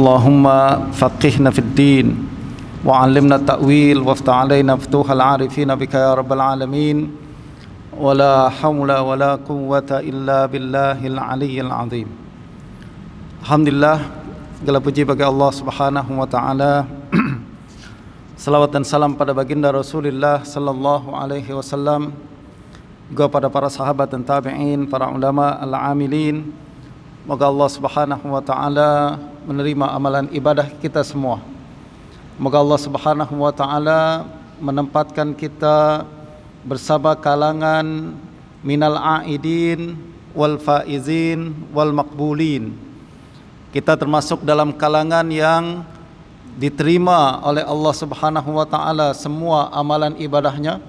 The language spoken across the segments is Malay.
اللهم فقهنا في الدين وعلمنا التأويل وافتح علينا فتوح العارفين بك يا رب العالمين ولا حول ولا قوة إلا بالله العلي العظيم الحمد لله segala puji bagi Allah subhanahu wa ta'ala Salawat dan salam pada baginda Rasulullah sallallahu alaihi wasallam juga pada para sahabat dan tabi'in, para ulama al-amilin. Moga Allah Subhanahu wa taala menerima amalan ibadah kita semua. Moga Allah Subhanahu wa taala menempatkan kita bersama kalangan minal aidin wal faizin wal maqbulin. Kita termasuk dalam kalangan yang diterima oleh Allah Subhanahu wa taala semua amalan ibadahnya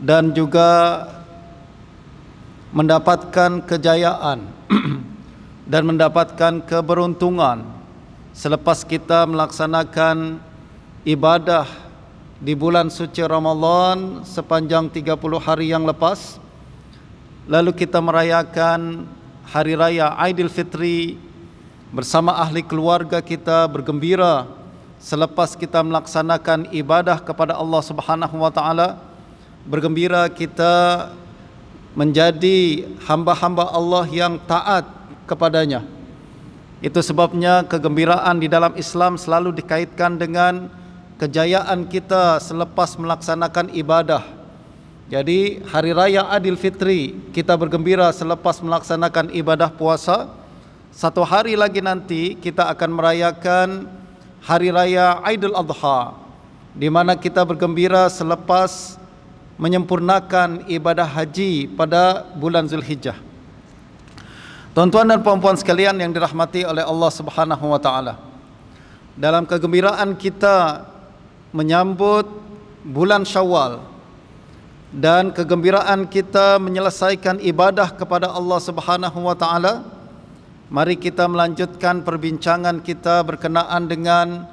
dan juga mendapatkan kejayaan dan mendapatkan keberuntungan selepas kita melaksanakan ibadah di bulan suci Ramadan sepanjang 30 hari yang lepas lalu kita merayakan hari raya Aidilfitri bersama ahli keluarga kita bergembira selepas kita melaksanakan ibadah kepada Allah Subhanahu wa taala bergembira kita menjadi hamba-hamba Allah yang taat kepadanya. Itu sebabnya kegembiraan di dalam Islam selalu dikaitkan dengan kejayaan kita selepas melaksanakan ibadah. Jadi hari raya Adil Fitri kita bergembira selepas melaksanakan ibadah puasa. Satu hari lagi nanti kita akan merayakan hari raya Idul Adha di mana kita bergembira selepas menyempurnakan ibadah haji pada bulan Zulhijjah. Tuan-tuan dan puan-puan sekalian yang dirahmati oleh Allah Subhanahu wa taala. Dalam kegembiraan kita menyambut bulan Syawal dan kegembiraan kita menyelesaikan ibadah kepada Allah Subhanahu wa taala, mari kita melanjutkan perbincangan kita berkenaan dengan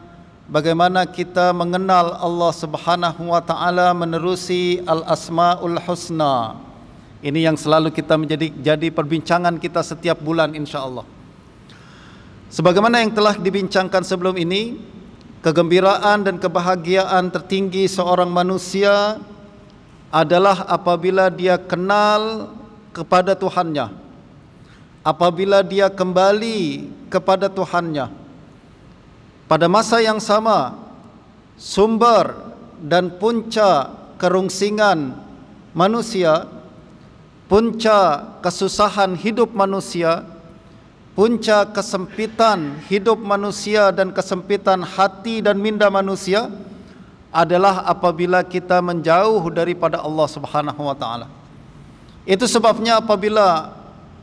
bagaimana kita mengenal Allah Subhanahu wa taala menerusi Al Asmaul Husna. Ini yang selalu kita menjadi jadi perbincangan kita setiap bulan insya Allah. Sebagaimana yang telah dibincangkan sebelum ini, kegembiraan dan kebahagiaan tertinggi seorang manusia adalah apabila dia kenal kepada Tuhannya. Apabila dia kembali kepada Tuhannya. Pada masa yang sama, sumber dan punca kerungsingan manusia adalah punca kesusahan hidup manusia punca kesempitan hidup manusia dan kesempitan hati dan minda manusia adalah apabila kita menjauh daripada Allah Subhanahu wa taala. Itu sebabnya apabila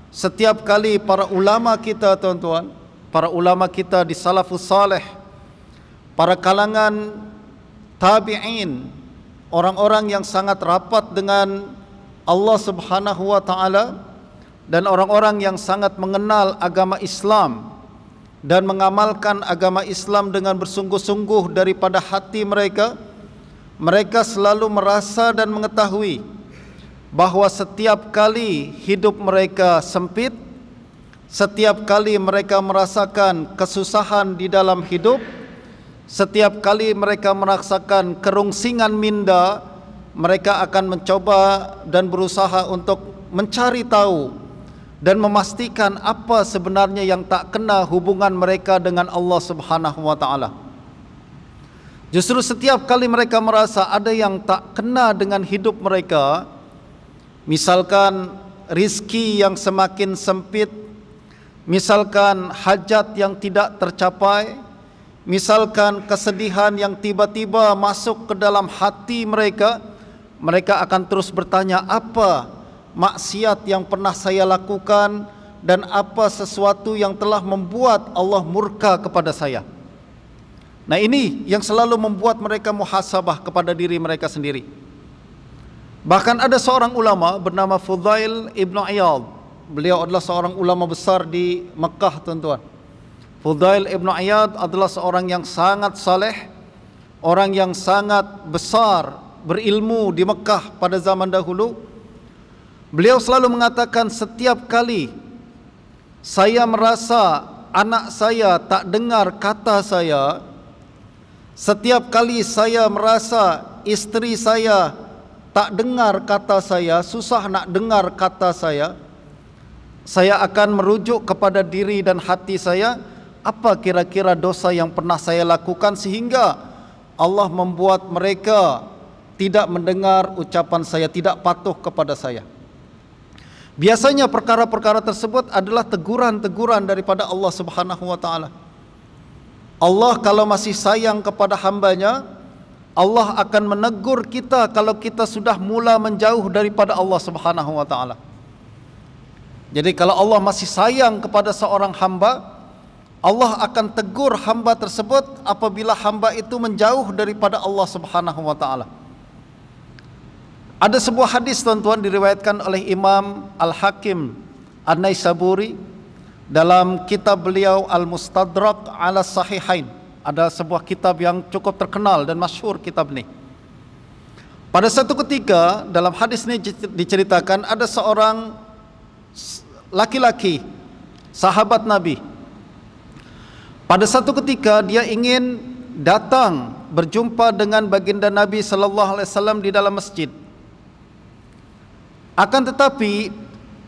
setiap kali para ulama kita tuan-tuan, para ulama kita di salafus saleh, para kalangan tabi'in, orang-orang yang sangat rapat dengan Allah Subhanahu wa taala dan orang-orang yang sangat mengenal agama Islam dan mengamalkan agama Islam dengan bersungguh-sungguh daripada hati mereka mereka selalu merasa dan mengetahui bahawa setiap kali hidup mereka sempit setiap kali mereka merasakan kesusahan di dalam hidup setiap kali mereka merasakan kerungsingan minda mereka akan mencoba dan berusaha untuk mencari tahu dan memastikan apa sebenarnya yang tak kena hubungan mereka dengan Allah Subhanahu wa taala. Justru setiap kali mereka merasa ada yang tak kena dengan hidup mereka, misalkan rizki yang semakin sempit, misalkan hajat yang tidak tercapai, misalkan kesedihan yang tiba-tiba masuk ke dalam hati mereka, mereka akan terus bertanya apa maksiat yang pernah saya lakukan dan apa sesuatu yang telah membuat Allah murka kepada saya. Nah, ini yang selalu membuat mereka muhasabah kepada diri mereka sendiri. Bahkan ada seorang ulama bernama Fudail ibn Ayyad. Beliau adalah seorang ulama besar di Mekah, tuan-tuan. Fudail ibn Ayyad adalah seorang yang sangat saleh, orang yang sangat besar berilmu di Mekah pada zaman dahulu Beliau selalu mengatakan setiap kali Saya merasa anak saya tak dengar kata saya Setiap kali saya merasa istri saya tak dengar kata saya Susah nak dengar kata saya Saya akan merujuk kepada diri dan hati saya Apa kira-kira dosa yang pernah saya lakukan sehingga Allah membuat mereka tidak mendengar ucapan saya, tidak patuh kepada saya. Biasanya perkara-perkara tersebut adalah teguran-teguran daripada Allah Subhanahu wa taala. Allah kalau masih sayang kepada hambanya, Allah akan menegur kita kalau kita sudah mula menjauh daripada Allah Subhanahu wa taala. Jadi kalau Allah masih sayang kepada seorang hamba, Allah akan tegur hamba tersebut apabila hamba itu menjauh daripada Allah Subhanahu wa taala. Ada sebuah hadis tuan-tuan diriwayatkan oleh Imam Al-Hakim An-Naisaburi dalam kitab beliau Al-Mustadrak 'ala Sahihain. Ada sebuah kitab yang cukup terkenal dan masyhur kitab ini. Pada satu ketika dalam hadis ini diceritakan ada seorang laki-laki sahabat Nabi. Pada satu ketika dia ingin datang berjumpa dengan baginda Nabi sallallahu alaihi wasallam di dalam masjid. Akan tetapi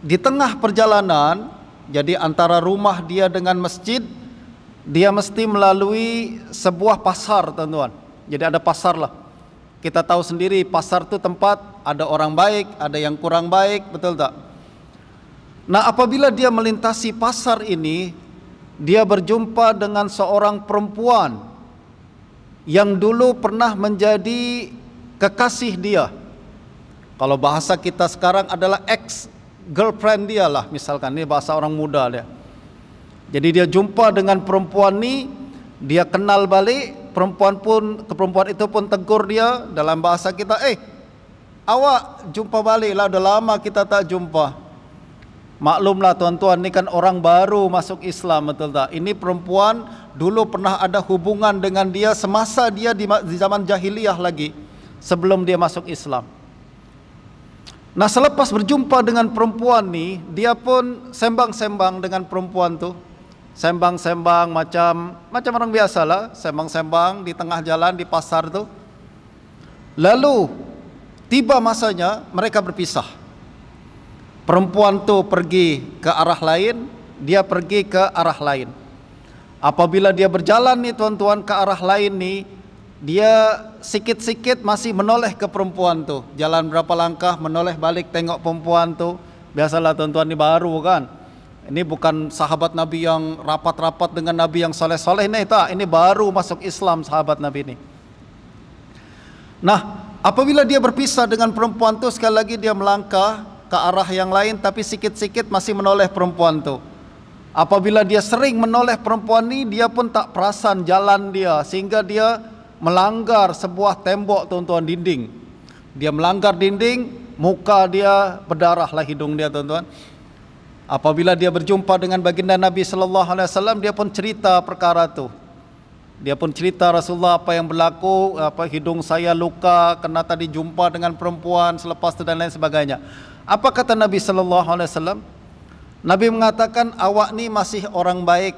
di tengah perjalanan, jadi antara rumah dia dengan masjid, dia mesti melalui sebuah pasar, teman-teman. Jadi ada pasar lah. Kita tahu sendiri pasar itu tempat ada orang baik, ada yang kurang baik, betul tak? Nah, apabila dia melintasi pasar ini, dia berjumpa dengan seorang perempuan yang dulu pernah menjadi kekasih dia Kalau bahasa kita sekarang adalah ex girlfriend dia lah misalkan ini bahasa orang muda dia. Jadi dia jumpa dengan perempuan ni, dia kenal balik, perempuan pun ke perempuan itu pun tegur dia dalam bahasa kita, "Eh, awak jumpa balik lah dah lama kita tak jumpa." Maklumlah tuan-tuan ni kan orang baru masuk Islam betul tak? Ini perempuan dulu pernah ada hubungan dengan dia semasa dia di zaman jahiliyah lagi sebelum dia masuk Islam. Nah selepas berjumpa dengan perempuan nih, dia pun sembang-sembang dengan perempuan tuh. Sembang-sembang macam macam orang biasa lah, sembang-sembang di tengah jalan di pasar tuh. Lalu tiba masanya mereka berpisah. Perempuan tuh pergi ke arah lain, dia pergi ke arah lain. Apabila dia berjalan nih tuan-tuan ke arah lain nih, dia sikit-sikit masih menoleh ke perempuan tuh. Jalan berapa langkah menoleh balik tengok perempuan tuh. Biasalah tuan-tuan ini baru kan. Ini bukan sahabat Nabi yang rapat-rapat dengan Nabi yang soleh-soleh nih tak. Ini baru masuk Islam sahabat Nabi ini. Nah, apabila dia berpisah dengan perempuan tuh sekali lagi dia melangkah ke arah yang lain tapi sikit-sikit masih menoleh perempuan tuh. Apabila dia sering menoleh perempuan ini, dia pun tak perasan jalan dia sehingga dia melanggar sebuah tembok tuan-tuan dinding. Dia melanggar dinding, muka dia berdarahlah hidung dia tuan-tuan. Apabila dia berjumpa dengan baginda Nabi sallallahu alaihi wasallam dia pun cerita perkara itu. Dia pun cerita Rasulullah apa yang berlaku, apa hidung saya luka kena tadi jumpa dengan perempuan selepas itu dan lain sebagainya. Apa kata Nabi sallallahu alaihi wasallam? Nabi mengatakan awak ni masih orang baik.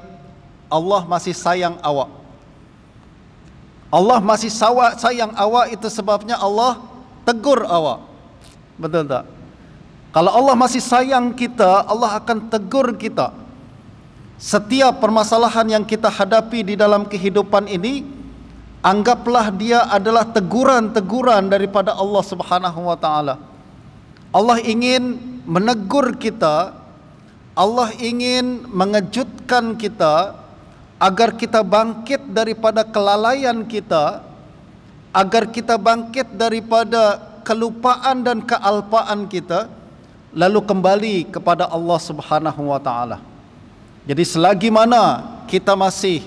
Allah masih sayang awak. Allah masih sawat sayang awak itu sebabnya Allah tegur awak. Betul tak? Kalau Allah masih sayang kita, Allah akan tegur kita. Setiap permasalahan yang kita hadapi di dalam kehidupan ini, anggaplah dia adalah teguran-teguran daripada Allah Subhanahu wa taala. Allah ingin menegur kita, Allah ingin mengejutkan kita, agar kita bangkit daripada kelalaian kita agar kita bangkit daripada kelupaan dan kealpaan kita lalu kembali kepada Allah Subhanahu wa taala. Jadi selagi mana kita masih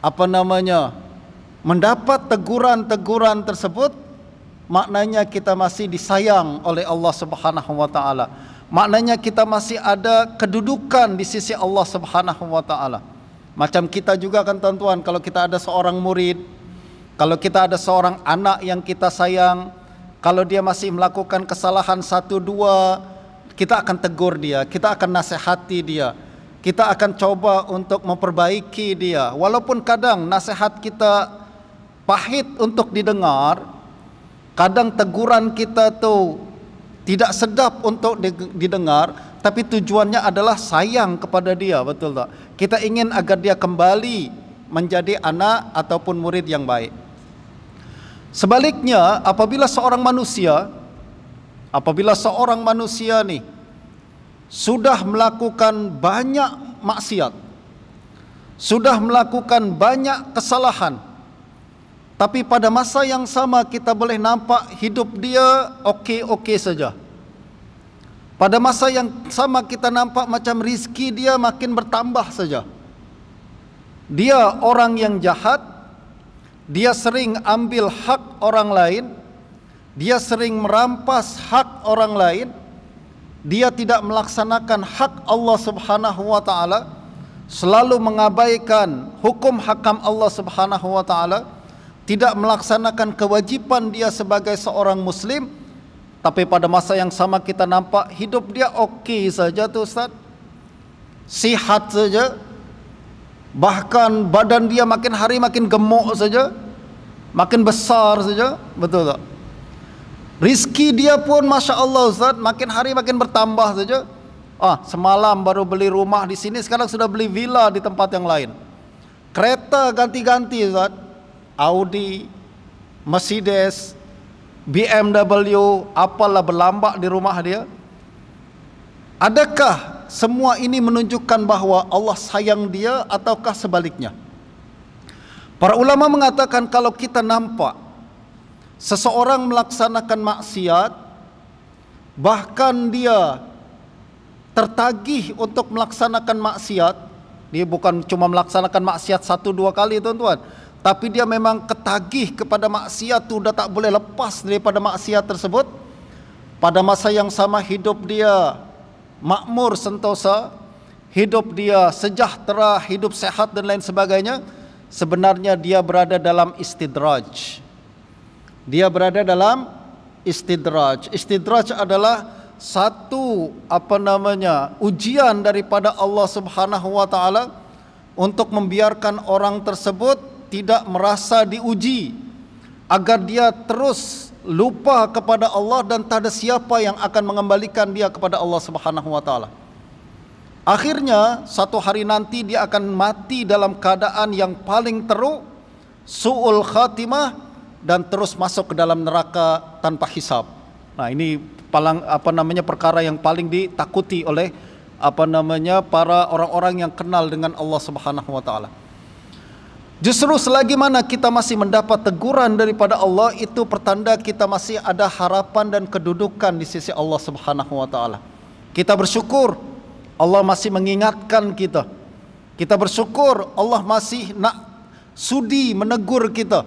apa namanya mendapat teguran-teguran tersebut maknanya kita masih disayang oleh Allah Subhanahu wa taala. Maknanya kita masih ada kedudukan di sisi Allah Subhanahu wa taala. Macam kita juga kan tuan-tuan, kalau kita ada seorang murid, kalau kita ada seorang anak yang kita sayang, kalau dia masih melakukan kesalahan satu dua, kita akan tegur dia, kita akan nasihati dia. Kita akan coba untuk memperbaiki dia. Walaupun kadang nasihat kita pahit untuk didengar, kadang teguran kita tuh tidak sedap untuk didengar, tapi tujuannya adalah sayang kepada dia, betul tak? Kita ingin agar dia kembali menjadi anak ataupun murid yang baik. Sebaliknya, apabila seorang manusia apabila seorang manusia nih sudah melakukan banyak maksiat, sudah melakukan banyak kesalahan, tapi pada masa yang sama kita boleh nampak hidup dia oke-oke saja. Pada masa yang sama kita nampak macam rizki dia makin bertambah saja. Dia orang yang jahat, dia sering ambil hak orang lain, dia sering merampas hak orang lain, dia tidak melaksanakan hak Allah Subhanahu wa taala, selalu mengabaikan hukum hakam Allah Subhanahu wa taala, tidak melaksanakan kewajipan dia sebagai seorang muslim. Tapi pada masa yang sama kita nampak hidup dia okey saja tu Ustaz. Sihat saja. Bahkan badan dia makin hari makin gemuk saja. Makin besar saja. Betul tak? Rizki dia pun Masya Allah Ustaz. Makin hari makin bertambah saja. Ah, semalam baru beli rumah di sini. Sekarang sudah beli villa di tempat yang lain. Kereta ganti-ganti Ustaz. Audi, Mercedes, Mercedes. BMW apalah berlambak di rumah dia adakah semua ini menunjukkan bahawa Allah sayang dia ataukah sebaliknya para ulama mengatakan kalau kita nampak seseorang melaksanakan maksiat bahkan dia tertagih untuk melaksanakan maksiat dia bukan cuma melaksanakan maksiat satu dua kali tuan-tuan tapi dia memang ketagih kepada maksiat tu dah tak boleh lepas daripada maksiat tersebut pada masa yang sama hidup dia makmur sentosa hidup dia sejahtera hidup sehat dan lain sebagainya sebenarnya dia berada dalam istidraj dia berada dalam istidraj istidraj adalah satu apa namanya ujian daripada Allah Subhanahu wa taala untuk membiarkan orang tersebut tidak merasa diuji agar dia terus lupa kepada Allah dan tak ada siapa yang akan mengembalikan dia kepada Allah Subhanahu wa taala. Akhirnya satu hari nanti dia akan mati dalam keadaan yang paling teruk, suul khatimah dan terus masuk ke dalam neraka tanpa hisab. Nah, ini palang apa namanya perkara yang paling ditakuti oleh apa namanya para orang-orang yang kenal dengan Allah Subhanahu wa taala. Justru selagi mana kita masih mendapat teguran daripada Allah itu pertanda kita masih ada harapan dan kedudukan di sisi Allah Subhanahu wa taala. Kita bersyukur Allah masih mengingatkan kita. Kita bersyukur Allah masih nak sudi menegur kita.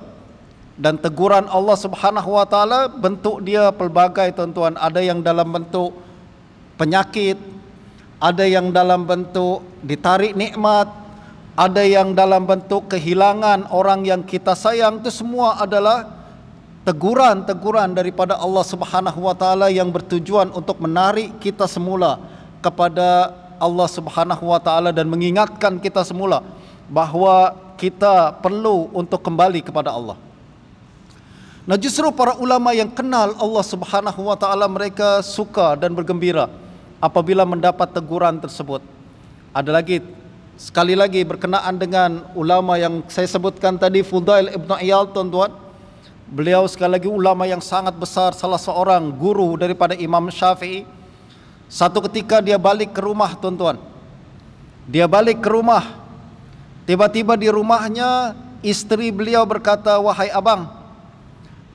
Dan teguran Allah Subhanahu wa taala bentuk dia pelbagai tuan-tuan, ada yang dalam bentuk penyakit, ada yang dalam bentuk ditarik nikmat, ada yang dalam bentuk kehilangan orang yang kita sayang itu semua adalah teguran-teguran daripada Allah Subhanahu wa yang bertujuan untuk menarik kita semula kepada Allah Subhanahu wa dan mengingatkan kita semula bahawa kita perlu untuk kembali kepada Allah. Nah justru para ulama yang kenal Allah Subhanahu wa taala mereka suka dan bergembira apabila mendapat teguran tersebut. Ada lagi sekali lagi berkenaan dengan ulama yang saya sebutkan tadi Fudail Ibn Iyal tuan-tuan beliau sekali lagi ulama yang sangat besar salah seorang guru daripada Imam Syafi'i satu ketika dia balik ke rumah tuan-tuan dia balik ke rumah tiba-tiba di rumahnya istri beliau berkata wahai abang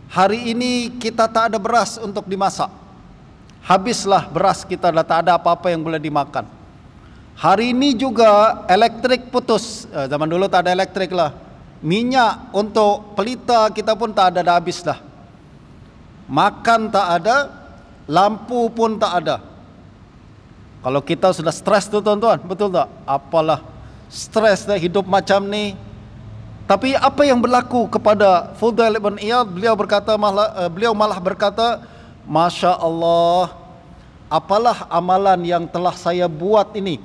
hari ini kita tak ada beras untuk dimasak habislah beras kita dah tak ada apa-apa yang boleh dimakan Hari ini juga elektrik putus. Eh, zaman dulu tak ada elektrik lah. Minyak untuk pelita kita pun tak ada dah habis dah. Makan tak ada, lampu pun tak ada. Kalau kita sudah stres tu tuan-tuan, betul tak? Apalah stres dah hidup macam ni. Tapi apa yang berlaku kepada Fudail bin Iyad? Beliau berkata eh, beliau malah berkata, "Masya-Allah, apalah amalan yang telah saya buat ini?"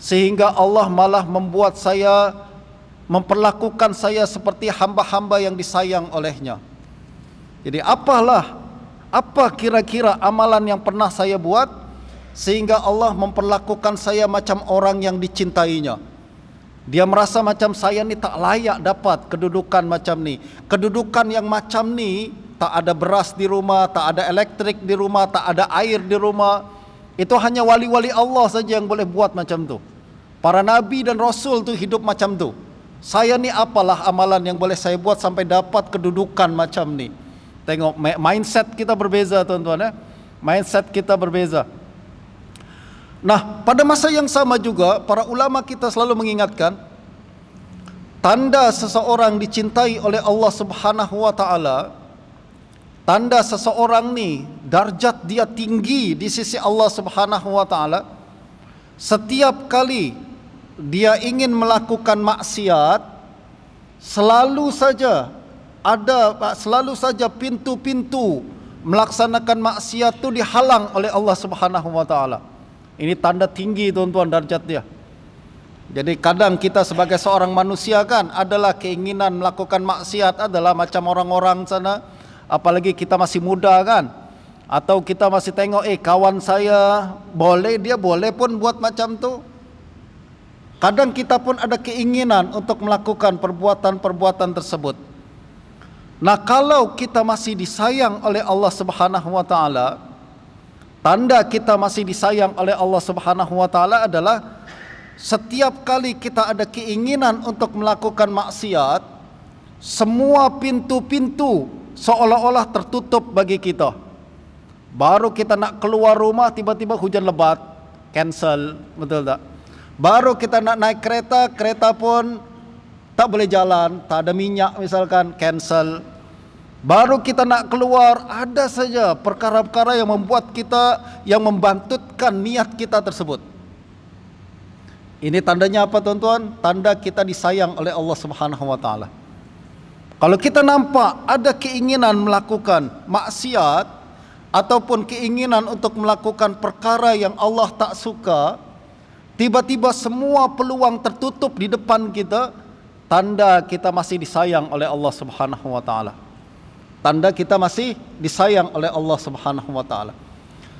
sehingga Allah malah membuat saya memperlakukan saya seperti hamba-hamba yang disayang olehnya. Jadi apalah apa kira-kira amalan yang pernah saya buat sehingga Allah memperlakukan saya macam orang yang dicintainya. Dia merasa macam saya ni tak layak dapat kedudukan macam ni. Kedudukan yang macam ni tak ada beras di rumah, tak ada elektrik di rumah, tak ada air di rumah. Itu hanya wali-wali Allah saja yang boleh buat macam tu. Para nabi dan rasul tu hidup macam tu. Saya ni apalah amalan yang boleh saya buat sampai dapat kedudukan macam ni. Tengok mindset kita berbeza tuan-tuan ya. Mindset kita berbeza. Nah, pada masa yang sama juga para ulama kita selalu mengingatkan tanda seseorang dicintai oleh Allah Subhanahu wa taala tanda seseorang ni darjat dia tinggi di sisi Allah Subhanahu wa taala setiap kali dia ingin melakukan maksiat selalu saja ada selalu saja pintu-pintu melaksanakan maksiat itu dihalang oleh Allah Subhanahu wa taala. Ini tanda tinggi tuan-tuan darjat dia. Jadi kadang kita sebagai seorang manusia kan adalah keinginan melakukan maksiat adalah macam orang-orang sana apalagi kita masih muda kan atau kita masih tengok eh kawan saya boleh dia boleh pun buat macam tu Kadang kita pun ada keinginan untuk melakukan perbuatan-perbuatan tersebut. Nah, kalau kita masih disayang oleh Allah Subhanahu wa taala, tanda kita masih disayang oleh Allah Subhanahu wa taala adalah setiap kali kita ada keinginan untuk melakukan maksiat, semua pintu-pintu seolah-olah tertutup bagi kita. Baru kita nak keluar rumah tiba-tiba hujan lebat, cancel, betul tak? Baru kita nak naik kereta, kereta pun tak boleh jalan, tak ada minyak misalkan, cancel. Baru kita nak keluar, ada saja perkara-perkara yang membuat kita, yang membantutkan niat kita tersebut. Ini tandanya apa tuan-tuan? Tanda kita disayang oleh Allah Subhanahu wa Kalau kita nampak ada keinginan melakukan maksiat ataupun keinginan untuk melakukan perkara yang Allah tak suka, Tiba-tiba semua peluang tertutup di depan kita, tanda kita masih disayang oleh Allah Subhanahu wa taala. Tanda kita masih disayang oleh Allah Subhanahu wa taala.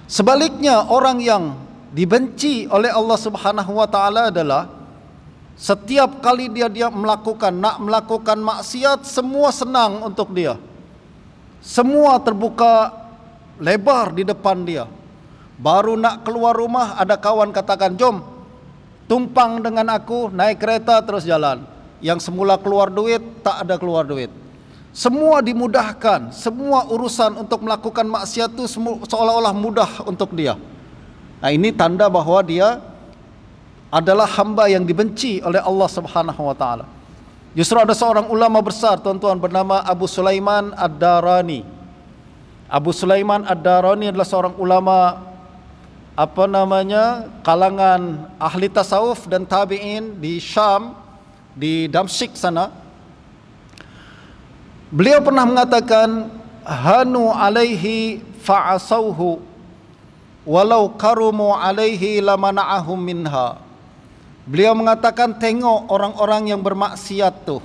Sebaliknya orang yang dibenci oleh Allah Subhanahu wa taala adalah setiap kali dia dia melakukan nak melakukan maksiat semua senang untuk dia. Semua terbuka lebar di depan dia. Baru nak keluar rumah ada kawan katakan, "Jom, tumpang dengan aku naik kereta terus jalan yang semula keluar duit tak ada keluar duit semua dimudahkan semua urusan untuk melakukan maksiat itu seolah-olah mudah untuk dia nah ini tanda bahawa dia adalah hamba yang dibenci oleh Allah Subhanahu wa justru ada seorang ulama besar tuan-tuan bernama Abu Sulaiman Ad-Darani Abu Sulaiman Ad-Darani adalah seorang ulama apa namanya kalangan ahli tasawuf dan tabi'in di Syam di Damsyik sana beliau pernah mengatakan hanu alaihi fa'asauhu walau karumu alaihi lamana'ahum minha beliau mengatakan tengok orang-orang yang bermaksiat tu,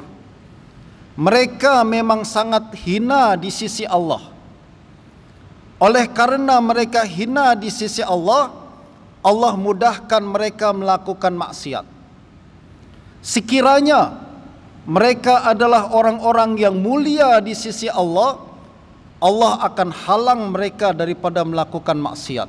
mereka memang sangat hina di sisi Allah oleh karena mereka hina di sisi Allah, Allah mudahkan mereka melakukan maksiat. Sekiranya mereka adalah orang-orang yang mulia di sisi Allah, Allah akan halang mereka daripada melakukan maksiat.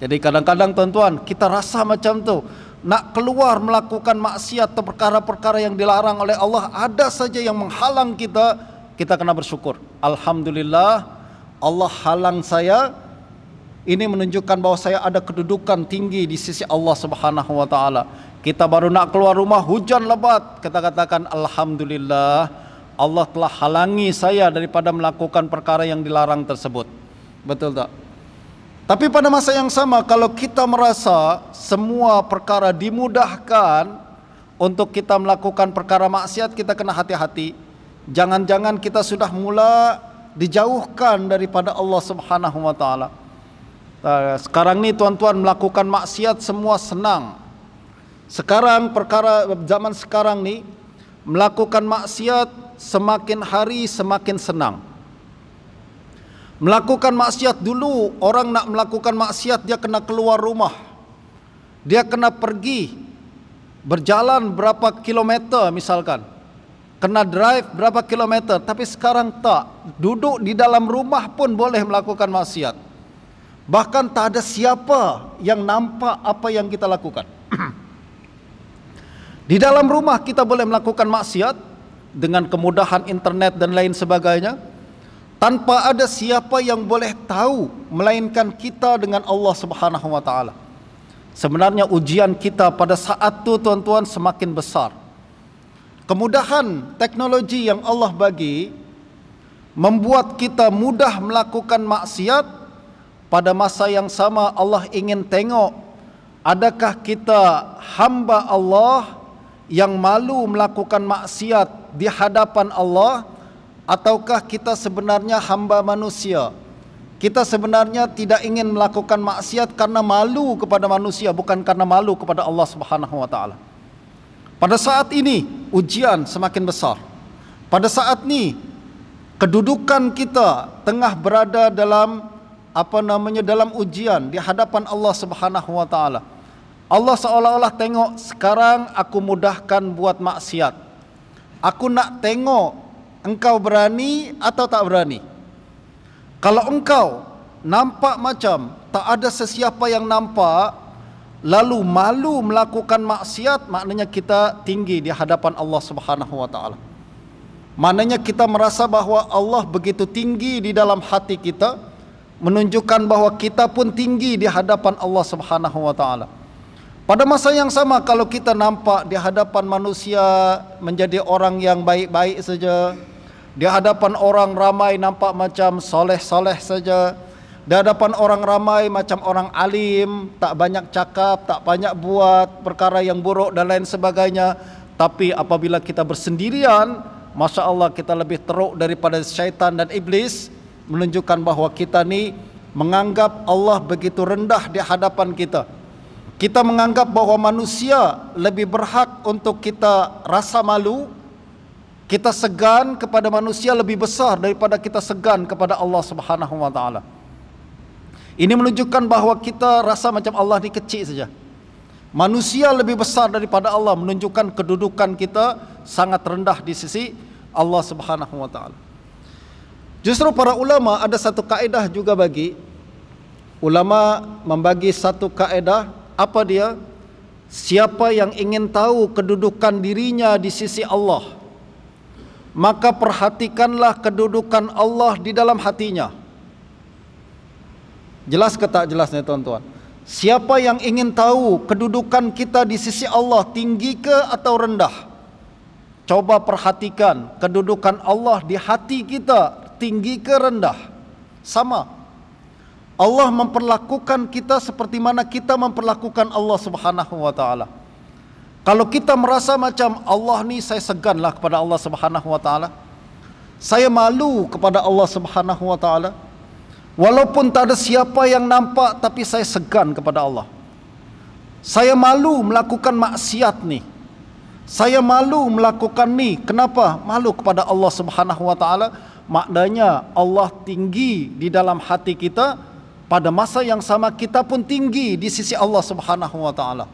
Jadi kadang-kadang tuan-tuan, kita rasa macam tu, nak keluar melakukan maksiat atau perkara-perkara yang dilarang oleh Allah, ada saja yang menghalang kita, kita kena bersyukur. Alhamdulillah, Allah halang saya ini menunjukkan bahawa saya ada kedudukan tinggi di sisi Allah Subhanahu wa taala. Kita baru nak keluar rumah hujan lebat. Kita katakan alhamdulillah Allah telah halangi saya daripada melakukan perkara yang dilarang tersebut. Betul tak? Tapi pada masa yang sama kalau kita merasa semua perkara dimudahkan untuk kita melakukan perkara maksiat kita kena hati-hati. Jangan-jangan kita sudah mula dijauhkan daripada Allah Subhanahu wa taala. Ah, sekarang ni tuan-tuan melakukan maksiat semua senang. Sekarang perkara zaman sekarang ni melakukan maksiat semakin hari semakin senang. Melakukan maksiat dulu orang nak melakukan maksiat dia kena keluar rumah. Dia kena pergi berjalan berapa kilometer misalkan kena drive berapa kilometer tapi sekarang tak duduk di dalam rumah pun boleh melakukan maksiat bahkan tak ada siapa yang nampak apa yang kita lakukan di dalam rumah kita boleh melakukan maksiat dengan kemudahan internet dan lain sebagainya tanpa ada siapa yang boleh tahu melainkan kita dengan Allah Subhanahu wa sebenarnya ujian kita pada saat itu tuan-tuan semakin besar kemudahan teknologi yang Allah bagi membuat kita mudah melakukan maksiat pada masa yang sama Allah ingin tengok adakah kita hamba Allah yang malu melakukan maksiat di hadapan Allah ataukah kita sebenarnya hamba manusia kita sebenarnya tidak ingin melakukan maksiat karena malu kepada manusia bukan karena malu kepada Allah Subhanahu wa pada saat ini ujian semakin besar. Pada saat ini kedudukan kita tengah berada dalam apa namanya dalam ujian di hadapan Allah Subhanahu wa taala. Allah seolah-olah tengok sekarang aku mudahkan buat maksiat. Aku nak tengok engkau berani atau tak berani. Kalau engkau nampak macam tak ada sesiapa yang nampak lalu malu melakukan maksiat maknanya kita tinggi di hadapan Allah Subhanahu wa taala. Maknanya kita merasa bahawa Allah begitu tinggi di dalam hati kita menunjukkan bahawa kita pun tinggi di hadapan Allah Subhanahu wa taala. Pada masa yang sama kalau kita nampak di hadapan manusia menjadi orang yang baik-baik saja, di hadapan orang ramai nampak macam soleh-soleh saja, di hadapan orang ramai macam orang alim, tak banyak cakap, tak banyak buat perkara yang buruk dan lain sebagainya. Tapi apabila kita bersendirian, Masya Allah kita lebih teruk daripada syaitan dan iblis menunjukkan bahawa kita ni menganggap Allah begitu rendah di hadapan kita. Kita menganggap bahawa manusia lebih berhak untuk kita rasa malu, kita segan kepada manusia lebih besar daripada kita segan kepada Allah Subhanahu wa ini menunjukkan bahawa kita rasa macam Allah ni kecil saja. Manusia lebih besar daripada Allah menunjukkan kedudukan kita sangat rendah di sisi Allah Subhanahu wa Justru para ulama ada satu kaedah juga bagi ulama membagi satu kaedah apa dia? Siapa yang ingin tahu kedudukan dirinya di sisi Allah, maka perhatikanlah kedudukan Allah di dalam hatinya. Jelas ke tak jelasnya tuan-tuan? Siapa yang ingin tahu kedudukan kita di sisi Allah tinggi ke atau rendah? Coba perhatikan kedudukan Allah di hati kita tinggi ke rendah? Sama. Allah memperlakukan kita seperti mana kita memperlakukan Allah Subhanahu wa taala. Kalau kita merasa macam Allah ni saya seganlah kepada Allah Subhanahu wa taala. Saya malu kepada Allah Subhanahu wa taala. Walaupun tak ada siapa yang nampak tapi saya segan kepada Allah. Saya malu melakukan maksiat ni. Saya malu melakukan ni. Kenapa? Malu kepada Allah Subhanahu wa taala. Maknanya Allah tinggi di dalam hati kita pada masa yang sama kita pun tinggi di sisi Allah Subhanahu wa taala.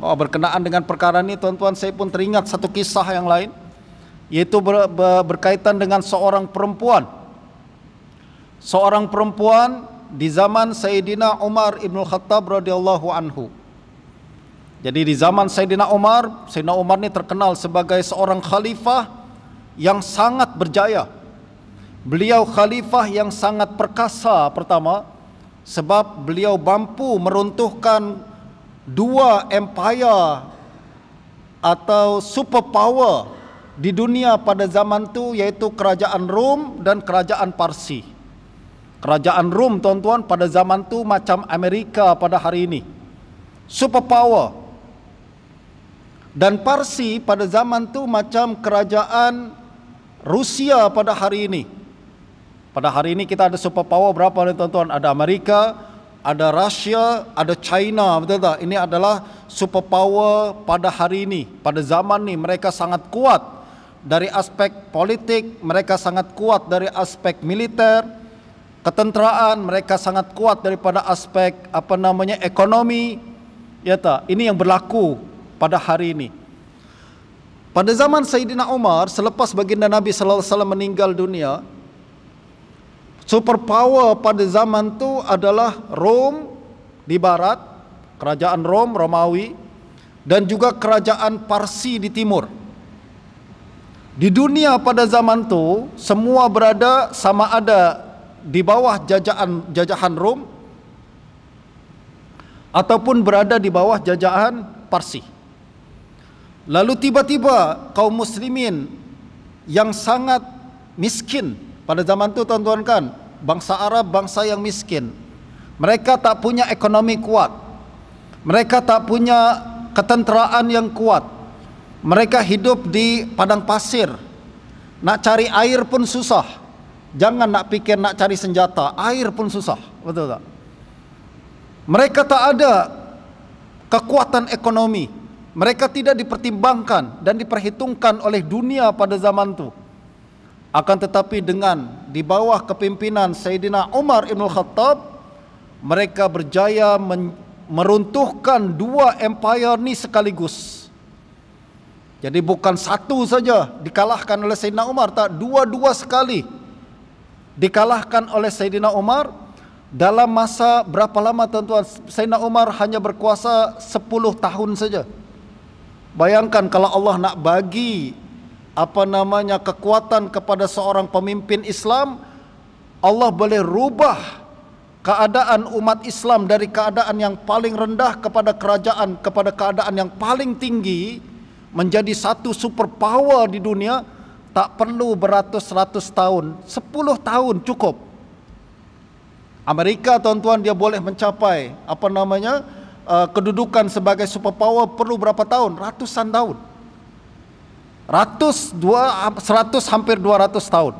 Oh, berkenaan dengan perkara ini tuan-tuan saya pun teringat satu kisah yang lain yaitu ber, ber, berkaitan dengan seorang perempuan seorang perempuan di zaman Sayyidina Umar Ibn Khattab radhiyallahu anhu. Jadi di zaman Sayyidina Umar, Sayyidina Umar ini terkenal sebagai seorang khalifah yang sangat berjaya. Beliau khalifah yang sangat perkasa pertama sebab beliau mampu meruntuhkan dua empire atau superpower di dunia pada zaman itu yaitu kerajaan Rom dan kerajaan Parsi. Kerajaan Rom tuan-tuan pada zaman tu macam Amerika pada hari ini. Superpower. Dan Parsi pada zaman tu macam kerajaan Rusia pada hari ini. Pada hari ini kita ada superpower berapa ni tuan-tuan? Ada Amerika, ada Rusia, ada China, betul tak? Ini adalah superpower pada hari ini. Pada zaman ni mereka sangat kuat dari aspek politik, mereka sangat kuat dari aspek militer ketentraan mereka sangat kuat daripada aspek apa namanya ekonomi ya ta ini yang berlaku pada hari ini pada zaman Sayyidina Umar selepas baginda Nabi sallallahu alaihi wasallam meninggal dunia superpower pada zaman itu adalah Rom di barat kerajaan Rom Romawi dan juga kerajaan Parsi di timur di dunia pada zaman itu semua berada sama ada di bawah jajahan jajahan Rom ataupun berada di bawah jajahan Parsi. Lalu tiba-tiba kaum muslimin yang sangat miskin pada zaman itu tuan-tuan kan, bangsa Arab bangsa yang miskin. Mereka tak punya ekonomi kuat. Mereka tak punya ketenteraan yang kuat. Mereka hidup di padang pasir. Nak cari air pun susah. Jangan nak pikir nak cari senjata, air pun susah, betul tak? Mereka tak ada kekuatan ekonomi. Mereka tidak dipertimbangkan dan diperhitungkan oleh dunia pada zaman itu. Akan tetapi dengan di bawah kepimpinan Sayyidina Umar Ibn Khattab, mereka berjaya meruntuhkan dua empire ni sekaligus. Jadi bukan satu saja dikalahkan oleh Sayyidina Umar, tak dua-dua Sekali dikalahkan oleh Sayyidina Umar dalam masa berapa lama tuan-tuan Sayyidina Umar hanya berkuasa 10 tahun saja bayangkan kalau Allah nak bagi apa namanya kekuatan kepada seorang pemimpin Islam Allah boleh rubah keadaan umat Islam dari keadaan yang paling rendah kepada kerajaan kepada keadaan yang paling tinggi menjadi satu superpower di dunia tak perlu beratus-ratus tahun sepuluh tahun cukup Amerika tuan-tuan dia boleh mencapai apa namanya uh, kedudukan sebagai superpower perlu berapa tahun ratusan tahun ratus dua seratus hampir dua ratus tahun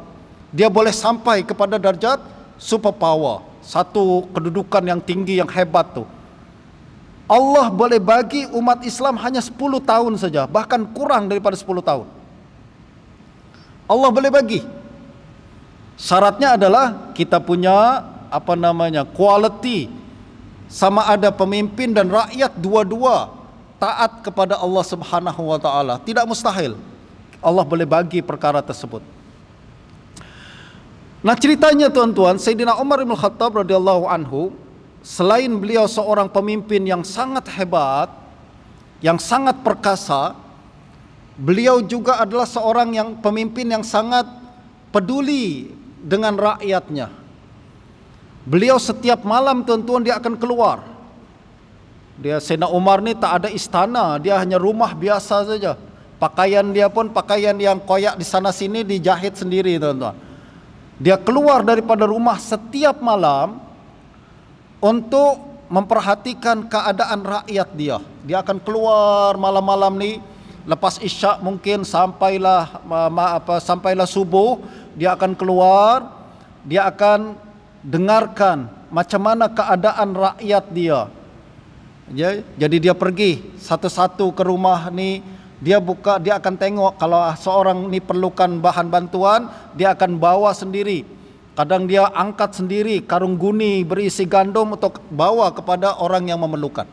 dia boleh sampai kepada darjat superpower satu kedudukan yang tinggi yang hebat tu Allah boleh bagi umat Islam hanya 10 tahun saja bahkan kurang daripada 10 tahun Allah boleh bagi. Syaratnya adalah kita punya apa namanya quality sama ada pemimpin dan rakyat dua-dua taat kepada Allah Subhanahu wa taala. Tidak mustahil. Allah boleh bagi perkara tersebut. Nah ceritanya tuan-tuan, Sayyidina Umar bin Khattab radhiyallahu anhu, selain beliau seorang pemimpin yang sangat hebat, yang sangat perkasa, Beliau juga adalah seorang yang pemimpin yang sangat peduli dengan rakyatnya. Beliau setiap malam tentuan dia akan keluar. Dia Sena Umar ni tak ada istana, dia hanya rumah biasa saja. Pakaian dia pun pakaian yang koyak di sana sini dijahit sendiri tuan-tuan. Dia keluar daripada rumah setiap malam untuk memperhatikan keadaan rakyat dia. Dia akan keluar malam-malam ni lepas isyak mungkin sampailah ma apa sampailah subuh dia akan keluar dia akan dengarkan macam mana keadaan rakyat dia ya jadi dia pergi satu-satu ke rumah ni dia buka dia akan tengok kalau ah, seorang ni perlukan bahan bantuan dia akan bawa sendiri kadang dia angkat sendiri karung guni berisi gandum untuk bawa kepada orang yang memerlukan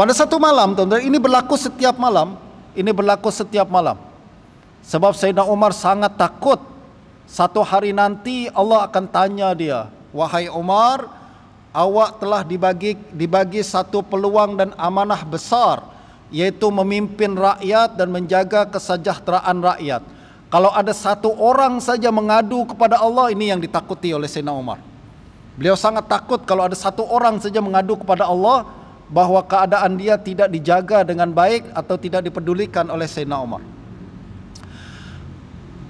pada satu malam, tuan-tuan, ini berlaku setiap malam. Ini berlaku setiap malam. Sebab Sayyidina Umar sangat takut. Satu hari nanti Allah akan tanya dia, Wahai Umar, awak telah dibagi, dibagi satu peluang dan amanah besar, yaitu memimpin rakyat dan menjaga kesejahteraan rakyat. Kalau ada satu orang saja mengadu kepada Allah, ini yang ditakuti oleh Sayyidina Umar. Beliau sangat takut kalau ada satu orang saja mengadu kepada Allah, bahwa keadaan dia tidak dijaga dengan baik atau tidak dipedulikan oleh Sayyidina Umar.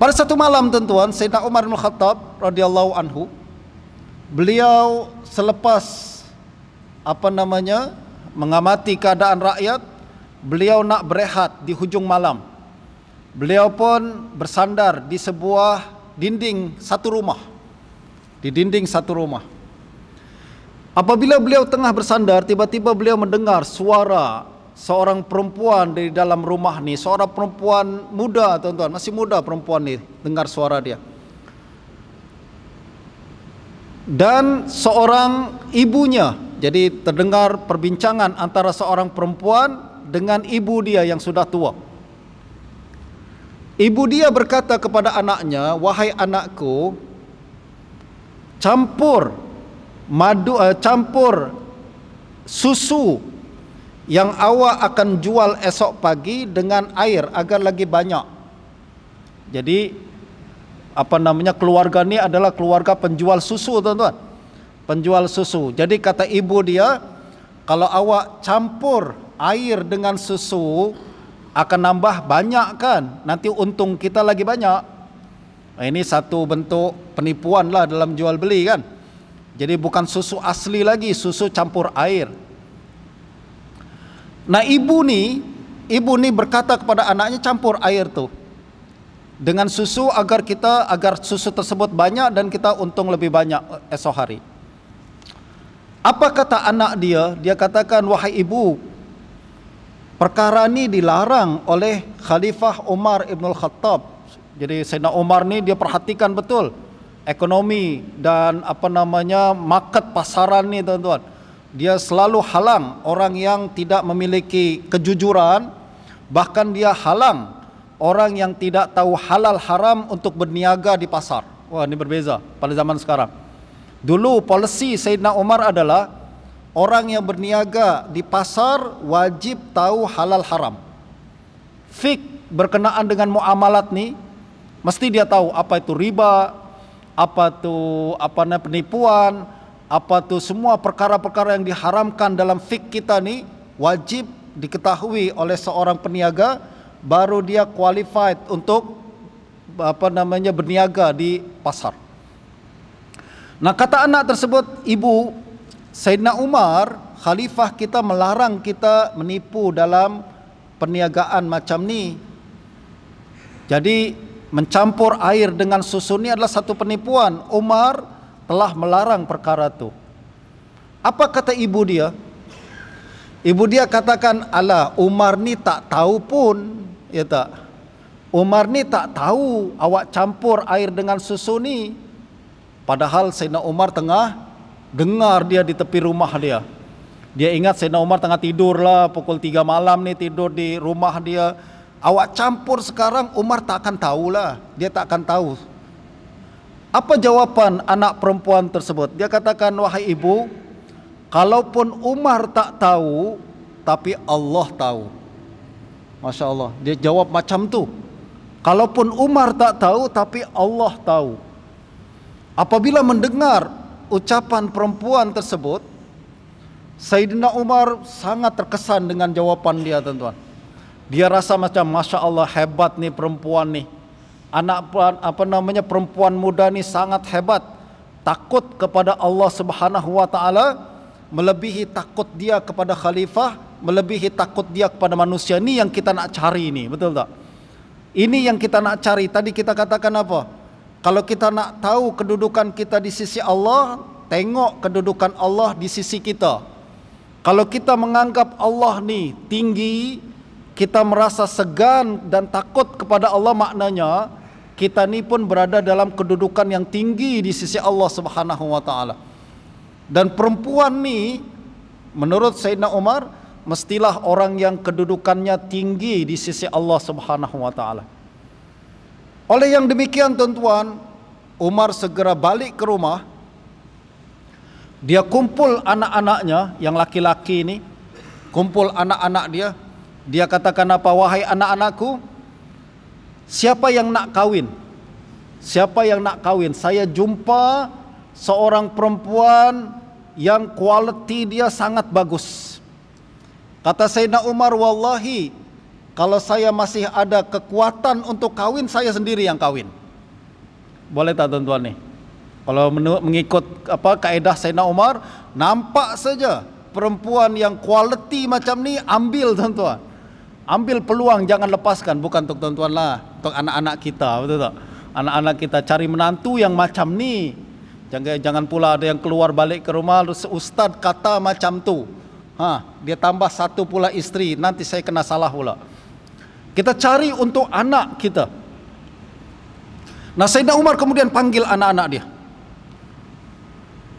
Pada satu malam tentuan Sayyidina Umar bin Khattab radhiyallahu anhu beliau selepas apa namanya mengamati keadaan rakyat beliau nak berehat di hujung malam. Beliau pun bersandar di sebuah dinding satu rumah. Di dinding satu rumah. Apabila beliau tengah bersandar, tiba-tiba beliau mendengar suara seorang perempuan di dalam rumah ni, seorang perempuan muda, tuan-tuan, masih muda perempuan ni, dengar suara dia. Dan seorang ibunya, jadi terdengar perbincangan antara seorang perempuan dengan ibu dia yang sudah tua. Ibu dia berkata kepada anaknya, "Wahai anakku, campur madu uh, campur susu yang awak akan jual esok pagi dengan air agar lagi banyak. Jadi apa namanya keluarga ni adalah keluarga penjual susu, tuan-tuan. Penjual susu. Jadi kata ibu dia, kalau awak campur air dengan susu akan nambah banyak kan? Nanti untung kita lagi banyak. ini satu bentuk penipuan lah dalam jual beli kan? Jadi bukan susu asli lagi, susu campur air. Nah ibu nih, ibu nih berkata kepada anaknya campur air tuh. Dengan susu agar kita, agar susu tersebut banyak dan kita untung lebih banyak esok hari. Apa kata anak dia? Dia katakan, wahai ibu, perkara ini dilarang oleh Khalifah Umar ibnul Khattab. Jadi Sayyidina Umar ini dia perhatikan Betul ekonomi dan apa namanya market pasaran ni tuan-tuan dia selalu halang orang yang tidak memiliki kejujuran bahkan dia halang orang yang tidak tahu halal haram untuk berniaga di pasar wah ini berbeza pada zaman sekarang dulu polisi Sayyidina Umar adalah orang yang berniaga di pasar wajib tahu halal haram fik berkenaan dengan muamalat ni mesti dia tahu apa itu riba apa tuh apa namanya penipuan, apa tuh semua perkara-perkara yang diharamkan dalam fik kita nih wajib diketahui oleh seorang peniaga baru dia qualified untuk apa namanya berniaga di pasar. Nah, kata anak tersebut, ibu Sayyidina Umar, khalifah kita melarang kita menipu dalam perniagaan macam ni. Jadi mencampur air dengan susu ini adalah satu penipuan. Umar telah melarang perkara itu. Apa kata ibu dia? Ibu dia katakan, Allah Umar ni tak tahu pun, ya tak? Umar ni tak tahu awak campur air dengan susu ni. Padahal Sayyidina Umar tengah dengar dia di tepi rumah dia. Dia ingat Sayyidina Umar tengah tidur lah pukul 3 malam ni tidur di rumah dia. Awak campur sekarang Umar tak akan tahu lah, Dia tak akan tahu Apa jawaban anak perempuan tersebut Dia katakan wahai ibu Kalaupun Umar tak tahu Tapi Allah tahu Masya Allah Dia jawab macam tu Kalaupun Umar tak tahu Tapi Allah tahu Apabila mendengar ucapan perempuan tersebut Sayyidina Umar sangat terkesan dengan jawaban dia tuan-tuan. Dia rasa macam masya Allah hebat nih perempuan nih. Anak apa namanya perempuan muda nih sangat hebat. Takut kepada Allah Subhanahu wa taala melebihi takut dia kepada khalifah, melebihi takut dia kepada manusia ini yang kita nak cari ini, betul tak? Ini yang kita nak cari. Tadi kita katakan apa? Kalau kita nak tahu kedudukan kita di sisi Allah, tengok kedudukan Allah di sisi kita. Kalau kita menganggap Allah ni tinggi, kita merasa segan dan takut kepada Allah maknanya kita ni pun berada dalam kedudukan yang tinggi di sisi Allah Subhanahu wa taala. Dan perempuan ni menurut Sayyidina Umar mestilah orang yang kedudukannya tinggi di sisi Allah Subhanahu wa taala. Oleh yang demikian tuan-tuan, Umar segera balik ke rumah. Dia kumpul anak-anaknya yang laki-laki ini, kumpul anak-anak dia, dia katakan apa wahai anak-anakku? Siapa yang nak kawin? Siapa yang nak kawin? Saya jumpa seorang perempuan yang kualiti dia sangat bagus. Kata Sayyidina Umar, "Wallahi, kalau saya masih ada kekuatan untuk kawin, saya sendiri yang kawin." Boleh tak tuan-tuan ni, Kalau mengikut apa kaedah Sayyidina Umar, nampak saja perempuan yang kualiti macam ni ambil tuan-tuan ambil peluang jangan lepaskan bukan untuk tuan-tuan lah untuk anak-anak kita betul tak anak-anak kita cari menantu yang macam ni jangan jangan pula ada yang keluar balik ke rumah lalu ustaz kata macam tu ha dia tambah satu pula isteri nanti saya kena salah pula kita cari untuk anak kita Nah Sayyidina Umar kemudian panggil anak-anak dia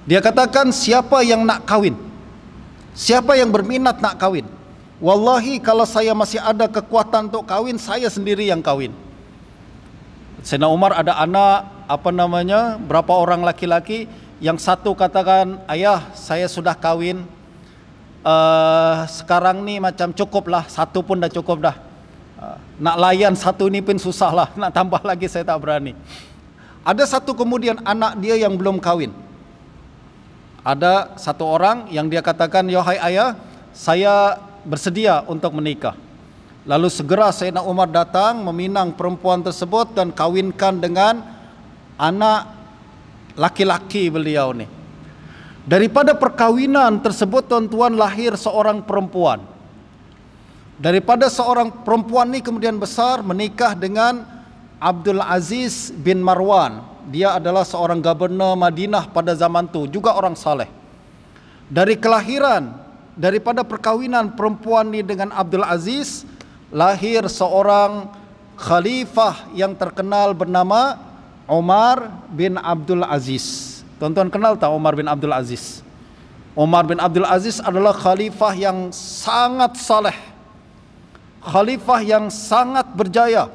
Dia katakan siapa yang nak kawin Siapa yang berminat nak kawin Wallahi kalau saya masih ada kekuatan untuk kawin, Saya sendiri yang kawin. Sena Umar ada anak Apa namanya Berapa orang laki-laki Yang satu katakan Ayah saya sudah kawin. uh, eh, Sekarang ni macam cukup lah Satu pun dah cukup dah eh, nak layan satu ini pun susah lah Nak tambah lagi saya tak berani Ada satu kemudian anak dia yang belum kawin. Ada satu orang yang dia katakan Yohai ya ayah Saya bersedia untuk menikah. Lalu segera Sayyidina Umar datang meminang perempuan tersebut dan kawinkan dengan anak laki-laki beliau nih. Daripada perkawinan tersebut tuan-tuan lahir seorang perempuan. Daripada seorang perempuan ini kemudian besar menikah dengan Abdul Aziz bin Marwan. Dia adalah seorang gubernur Madinah pada zaman itu, juga orang saleh. Dari kelahiran daripada perkawinan perempuan ini dengan Abdul Aziz lahir seorang khalifah yang terkenal bernama Umar bin Abdul Aziz. Tonton kenal tak Umar bin Abdul Aziz? Umar bin Abdul Aziz adalah khalifah yang sangat saleh. Khalifah yang sangat berjaya.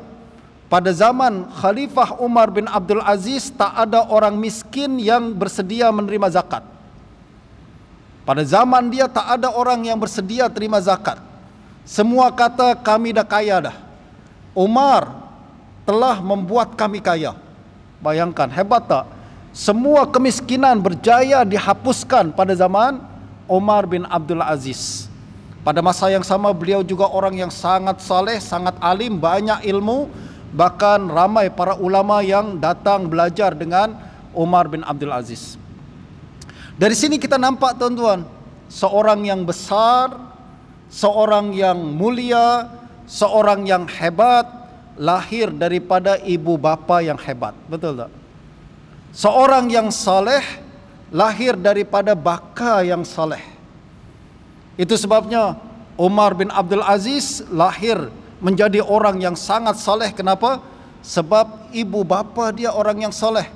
Pada zaman khalifah Umar bin Abdul Aziz tak ada orang miskin yang bersedia menerima zakat. Pada zaman dia tak ada orang yang bersedia terima zakat. Semua kata kami dah kaya dah. Umar telah membuat kami kaya. Bayangkan hebat tak? Semua kemiskinan berjaya dihapuskan pada zaman Umar bin Abdul Aziz. Pada masa yang sama beliau juga orang yang sangat saleh, sangat alim, banyak ilmu, bahkan ramai para ulama yang datang belajar dengan Umar bin Abdul Aziz. Dari sini kita nampak tuan-tuan, seorang yang besar, seorang yang mulia, seorang yang hebat lahir daripada ibu bapa yang hebat. Betul tak? Seorang yang saleh lahir daripada baka yang saleh. Itu sebabnya Umar bin Abdul Aziz lahir menjadi orang yang sangat saleh. Kenapa? Sebab ibu bapa dia orang yang saleh.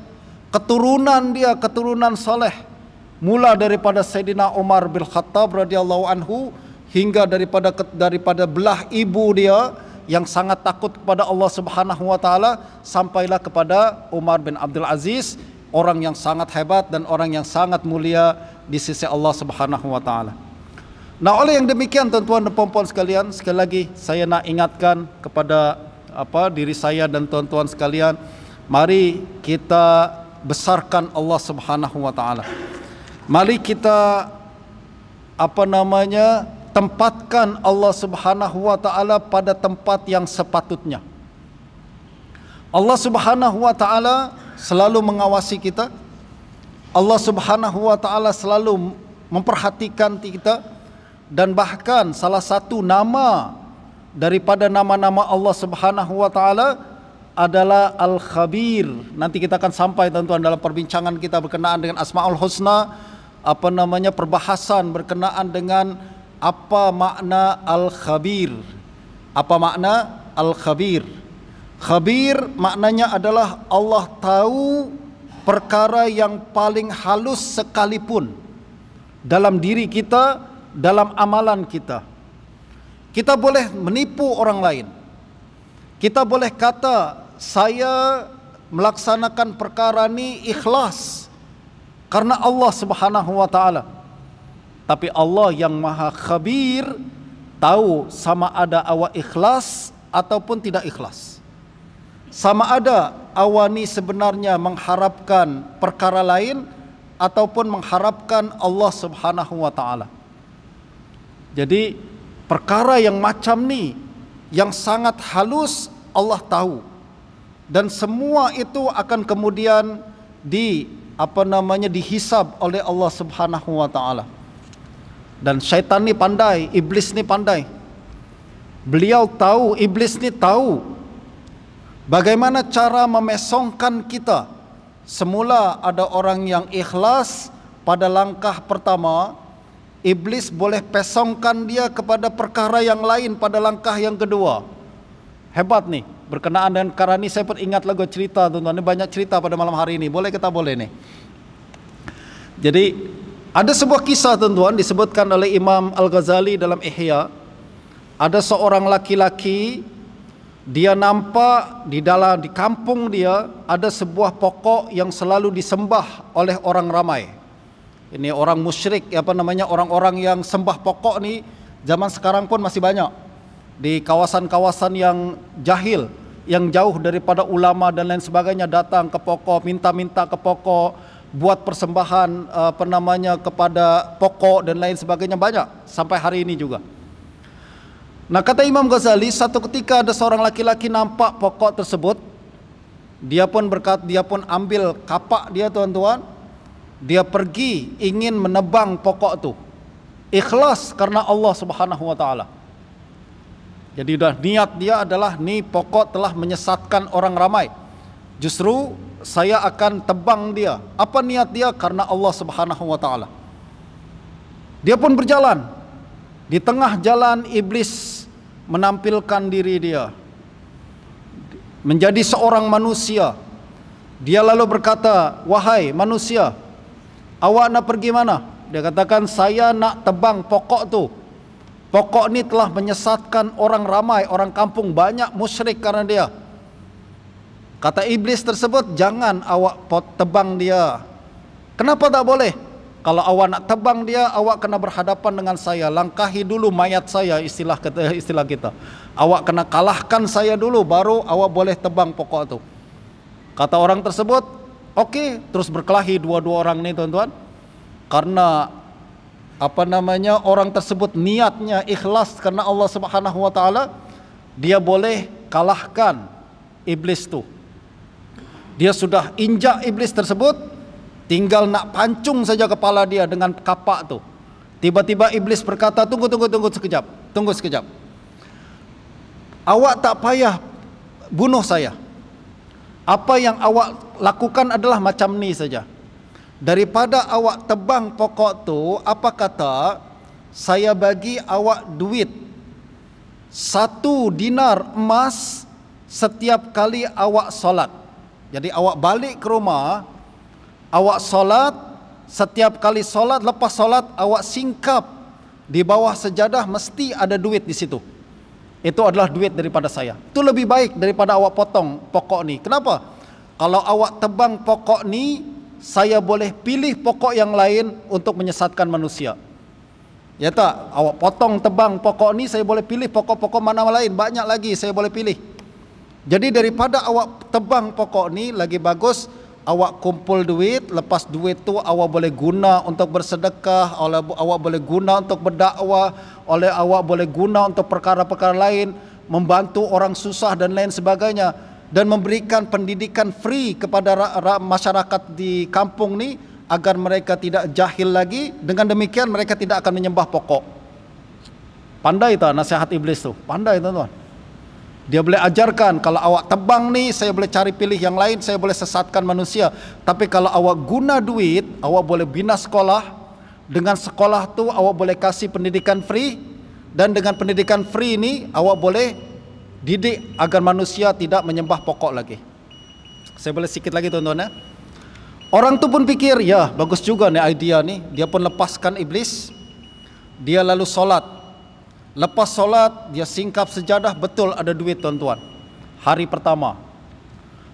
Keturunan dia keturunan saleh mula daripada Sayyidina Umar bin Khattab radhiyallahu anhu hingga daripada daripada belah ibu dia yang sangat takut kepada Allah Subhanahu wa taala sampailah kepada Umar bin Abdul Aziz orang yang sangat hebat dan orang yang sangat mulia di sisi Allah Subhanahu wa taala. Nah, oleh yang demikian tuan-tuan dan puan-puan sekalian, sekali lagi saya nak ingatkan kepada apa diri saya dan tuan-tuan sekalian, mari kita besarkan Allah Subhanahu wa taala. Mari kita apa namanya tempatkan Allah Subhanahu wa taala pada tempat yang sepatutnya. Allah Subhanahu wa taala selalu mengawasi kita. Allah Subhanahu wa taala selalu memperhatikan kita dan bahkan salah satu nama daripada nama-nama Allah Subhanahu wa taala adalah Al-Khabir. Nanti kita akan sampai tuan-tuan dalam perbincangan kita berkenaan dengan Asmaul Husna apa namanya perbahasan berkenaan dengan apa makna al-khabir. Apa makna al-khabir? Khabir maknanya adalah Allah tahu perkara yang paling halus sekalipun dalam diri kita, dalam amalan kita. Kita boleh menipu orang lain. Kita boleh kata saya melaksanakan perkara ini ikhlas karena Allah Subhanahu wa taala. Tapi Allah yang Maha Khabir tahu sama ada awak ikhlas ataupun tidak ikhlas. Sama ada awak ni sebenarnya mengharapkan perkara lain ataupun mengharapkan Allah Subhanahu wa taala. Jadi perkara yang macam ni yang sangat halus Allah tahu dan semua itu akan kemudian di apa namanya dihisab oleh Allah Subhanahu wa taala. Dan syaitan ni pandai, iblis ni pandai. Beliau tahu, iblis ni tahu bagaimana cara memesongkan kita. Semula ada orang yang ikhlas pada langkah pertama, iblis boleh pesongkan dia kepada perkara yang lain pada langkah yang kedua hebat nih berkenaan dengan karena ini saya peringat lagu cerita tuan-tuan ini banyak cerita pada malam hari ini boleh kita boleh nih jadi ada sebuah kisah tuan-tuan disebutkan oleh Imam Al-Ghazali dalam Ihya ada seorang laki-laki dia nampak di dalam di kampung dia ada sebuah pokok yang selalu disembah oleh orang ramai ini orang musyrik apa namanya orang-orang yang sembah pokok ni zaman sekarang pun masih banyak di kawasan-kawasan yang jahil, yang jauh daripada ulama dan lain sebagainya datang ke pokok, minta-minta ke pokok, buat persembahan apa namanya kepada pokok dan lain sebagainya banyak sampai hari ini juga. Nah kata Imam Ghazali satu ketika ada seorang laki-laki nampak pokok tersebut dia pun berkat dia pun ambil kapak dia tuan-tuan dia pergi ingin menebang pokok itu ikhlas karena Allah Subhanahu wa taala Jadi sudah niat dia adalah ni pokok telah menyesatkan orang ramai. Justru saya akan tebang dia. Apa niat dia? Karena Allah Subhanahu wa taala. Dia pun berjalan. Di tengah jalan iblis menampilkan diri dia menjadi seorang manusia. Dia lalu berkata, "Wahai manusia, awak nak pergi mana?" Dia katakan, "Saya nak tebang pokok tu." Pokok ini telah menyesatkan orang ramai, orang kampung banyak musyrik karena dia. Kata iblis tersebut, jangan awak tebang dia. Kenapa tak boleh? Kalau awak nak tebang dia, awak kena berhadapan dengan saya. Langkahi dulu mayat saya, istilah kita, istilah kita. Awak kena kalahkan saya dulu, baru awak boleh tebang pokok itu. Kata orang tersebut, oke, okay. terus berkelahi dua-dua orang ini, tuan-tuan. Karena apa namanya orang tersebut niatnya ikhlas karena Allah Subhanahu wa taala dia boleh kalahkan iblis tuh. Dia sudah injak iblis tersebut tinggal nak pancung saja kepala dia dengan kapak tuh. Tiba-tiba iblis berkata, "Tunggu, tunggu, tunggu sekejap. Tunggu sekejap. Awak tak payah bunuh saya. Apa yang awak lakukan adalah macam ni saja." daripada awak tebang pokok tu apa kata saya bagi awak duit satu dinar emas setiap kali awak solat jadi awak balik ke rumah awak solat setiap kali solat lepas solat awak singkap di bawah sejadah mesti ada duit di situ itu adalah duit daripada saya itu lebih baik daripada awak potong pokok ni kenapa kalau awak tebang pokok ni saya boleh pilih pokok yang lain untuk menyesatkan manusia. Ya tak? Awak potong tebang pokok ni saya boleh pilih pokok-pokok mana lain banyak lagi saya boleh pilih. Jadi daripada awak tebang pokok ni lagi bagus awak kumpul duit, lepas duit tu awak boleh guna untuk bersedekah, oleh awak boleh guna untuk berdakwah, oleh awak boleh guna untuk perkara-perkara lain, membantu orang susah dan lain sebagainya. dan memberikan pendidikan free kepada masyarakat di kampung ini agar mereka tidak jahil lagi dengan demikian mereka tidak akan menyembah pokok pandai tuh nasihat iblis tuh pandai tuh tuan dia boleh ajarkan kalau awak tebang nih saya boleh cari pilih yang lain saya boleh sesatkan manusia tapi kalau awak guna duit awak boleh bina sekolah dengan sekolah tuh awak boleh kasih pendidikan free dan dengan pendidikan free ini awak boleh didik agar manusia tidak menyembah pokok lagi. Saya boleh sikit lagi tuan-tuan ya. Orang tu pun fikir, ya bagus juga ni idea ni. Dia pun lepaskan iblis. Dia lalu solat. Lepas solat, dia singkap sejadah. Betul ada duit tuan-tuan. Hari pertama.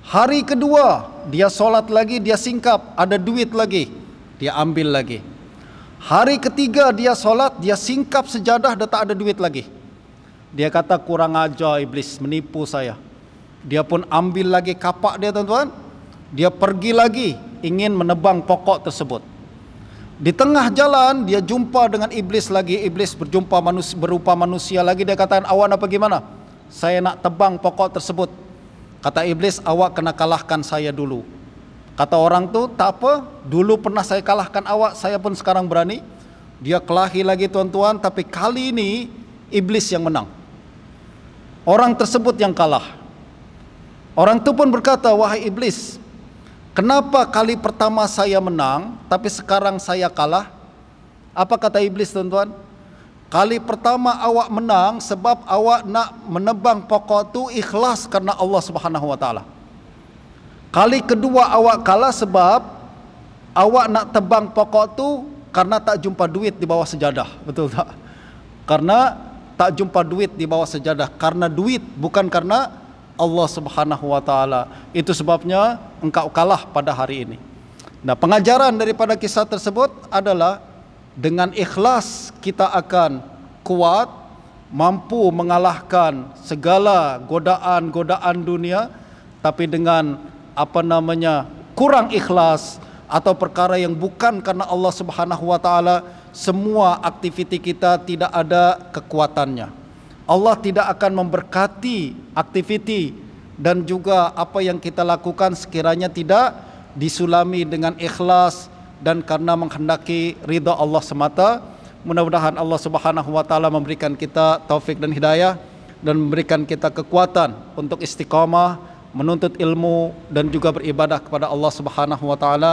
Hari kedua, dia solat lagi, dia singkap. Ada duit lagi. Dia ambil lagi. Hari ketiga, dia solat, dia singkap sejadah. dah tak ada duit Lagi. Dia kata kurang ajar iblis menipu saya. Dia pun ambil lagi kapak dia tuan-tuan. Dia pergi lagi ingin menebang pokok tersebut. Di tengah jalan dia jumpa dengan iblis lagi. Iblis berjumpa manus berupa manusia lagi. Dia kata awak nak pergi mana? Saya nak tebang pokok tersebut. Kata iblis awak kena kalahkan saya dulu. Kata orang tu tak apa. Dulu pernah saya kalahkan awak. Saya pun sekarang berani. Dia kelahi lagi tuan-tuan. Tapi kali ini iblis yang menang orang tersebut yang kalah. Orang itu pun berkata, "Wahai iblis, kenapa kali pertama saya menang, tapi sekarang saya kalah?" Apa kata iblis, tuan? teman Kali pertama awak menang sebab awak nak menebang pokok itu ikhlas karena Allah Subhanahu wa taala. Kali kedua awak kalah sebab awak nak tebang pokok itu karena tak jumpa duit di bawah sejadah, betul tak? Karena tak jumpa duit di bawah sejadah karena duit bukan karena Allah Subhanahu wa taala. Itu sebabnya engkau kalah pada hari ini. Nah, pengajaran daripada kisah tersebut adalah dengan ikhlas kita akan kuat mampu mengalahkan segala godaan-godaan dunia tapi dengan apa namanya kurang ikhlas atau perkara yang bukan karena Allah Subhanahu wa taala semua aktiviti kita tidak ada kekuatannya. Allah tidak akan memberkati aktiviti dan juga apa yang kita lakukan sekiranya tidak disulami dengan ikhlas dan karena menghendaki ridha Allah semata. Mudah-mudahan Allah Subhanahu wa taala memberikan kita taufik dan hidayah dan memberikan kita kekuatan untuk istiqamah menuntut ilmu dan juga beribadah kepada Allah Subhanahu wa taala.